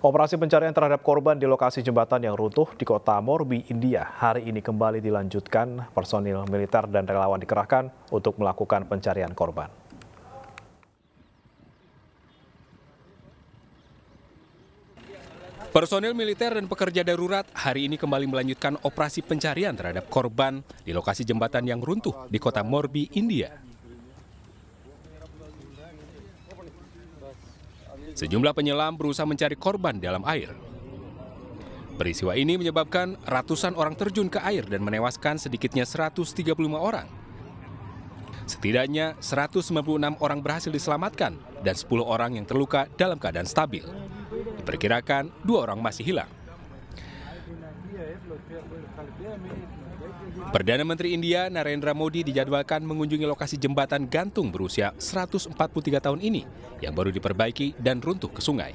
Operasi pencarian terhadap korban di lokasi jembatan yang runtuh di kota Morbi, India hari ini kembali dilanjutkan. Personil militer dan relawan dikerahkan untuk melakukan pencarian korban. Personil militer dan pekerja darurat hari ini kembali melanjutkan operasi pencarian terhadap korban di lokasi jembatan yang runtuh di kota Morbi, India. Sejumlah penyelam berusaha mencari korban dalam air. Peristiwa ini menyebabkan ratusan orang terjun ke air dan menewaskan sedikitnya 135 orang. Setidaknya 196 orang berhasil diselamatkan dan 10 orang yang terluka dalam keadaan stabil. Diperkirakan dua orang masih hilang. Perdana Menteri India Narendra Modi dijadwalkan mengunjungi lokasi jembatan gantung berusia 143 tahun ini yang baru diperbaiki dan runtuh ke sungai.